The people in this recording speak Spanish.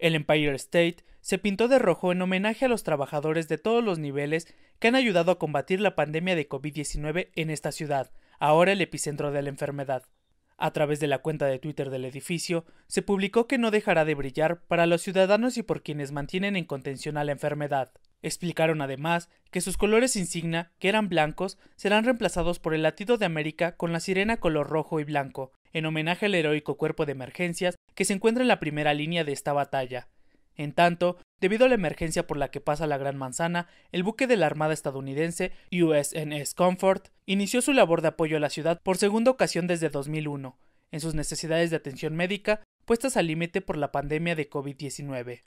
El Empire State se pintó de rojo en homenaje a los trabajadores de todos los niveles que han ayudado a combatir la pandemia de COVID-19 en esta ciudad, ahora el epicentro de la enfermedad. A través de la cuenta de Twitter del edificio, se publicó que no dejará de brillar para los ciudadanos y por quienes mantienen en contención a la enfermedad. Explicaron además que sus colores insignia, que eran blancos, serán reemplazados por el latido de América con la sirena color rojo y blanco, en homenaje al heroico cuerpo de emergencias que se encuentra en la primera línea de esta batalla. En tanto, debido a la emergencia por la que pasa la Gran Manzana, el buque de la Armada estadounidense USNS Comfort inició su labor de apoyo a la ciudad por segunda ocasión desde 2001, en sus necesidades de atención médica puestas al límite por la pandemia de COVID-19.